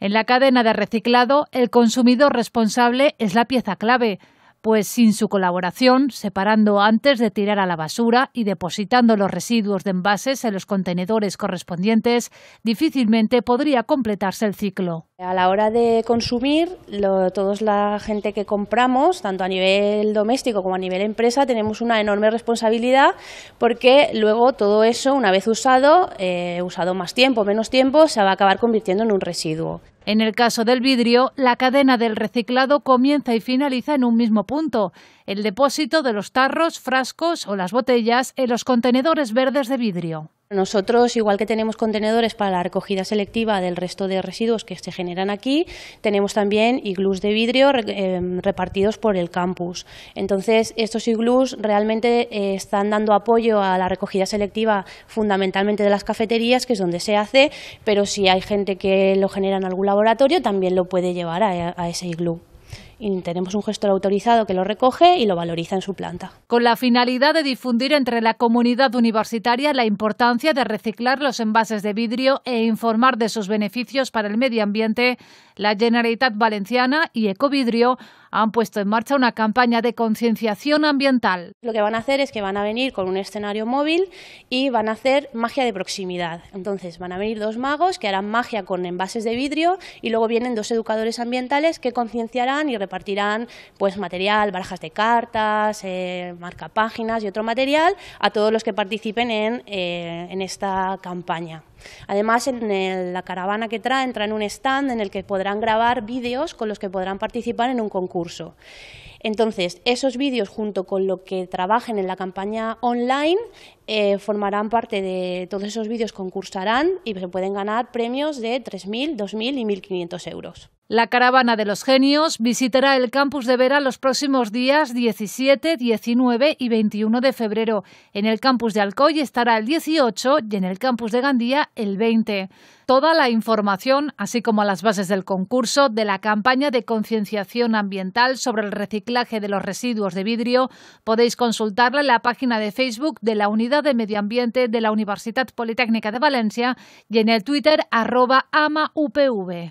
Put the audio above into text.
En la cadena de reciclado, el consumidor responsable es la pieza clave pues sin su colaboración, separando antes de tirar a la basura y depositando los residuos de envases en los contenedores correspondientes, difícilmente podría completarse el ciclo. A la hora de consumir, todos toda la gente que compramos, tanto a nivel doméstico como a nivel empresa, tenemos una enorme responsabilidad porque luego todo eso, una vez usado, eh, usado más tiempo, menos tiempo, se va a acabar convirtiendo en un residuo. En el caso del vidrio, la cadena del reciclado comienza y finaliza en un mismo punto, el depósito de los tarros, frascos o las botellas en los contenedores verdes de vidrio. Nosotros, igual que tenemos contenedores para la recogida selectiva del resto de residuos que se generan aquí, tenemos también iglús de vidrio eh, repartidos por el campus. Entonces, estos iglús realmente eh, están dando apoyo a la recogida selectiva fundamentalmente de las cafeterías, que es donde se hace, pero si hay gente que lo genera en algún laboratorio, también lo puede llevar a ese iglú tenemos un gestor autorizado que lo recoge y lo valoriza en su planta. Con la finalidad de difundir entre la comunidad universitaria la importancia de reciclar los envases de vidrio e informar de sus beneficios para el medio ambiente, la Generalitat Valenciana y Ecovidrio han puesto en marcha una campaña de concienciación ambiental. Lo que van a hacer es que van a venir con un escenario móvil y van a hacer magia de proximidad. Entonces van a venir dos magos que harán magia con envases de vidrio y luego vienen dos educadores ambientales que concienciarán y repartirán pues material, barajas de cartas, eh, marcapáginas y otro material a todos los que participen en, eh, esta campaña. Además, en la caravana que trae entra en un stand en el que podrán grabar vídeos con los que podrán participar en un concurso. Entonces, esos vídeos junto con lo que trabajen en la campaña online eh, formarán parte de todos esos vídeos, concursarán y se pueden ganar premios de 3.000, 2.000 y 1.500 euros. La caravana de los genios visitará el campus de Vera los próximos días 17, 19 y 21 de febrero. En el campus de Alcoy estará el 18 y en el campus de Gandía el 20. Toda la información, así como las bases del concurso, de la campaña de concienciación ambiental sobre el reciclaje de los residuos de vidrio, podéis consultarla en la página de Facebook de la Unidad de Medio Ambiente de la Universidad Politécnica de Valencia y en el Twitter arroba amaupv.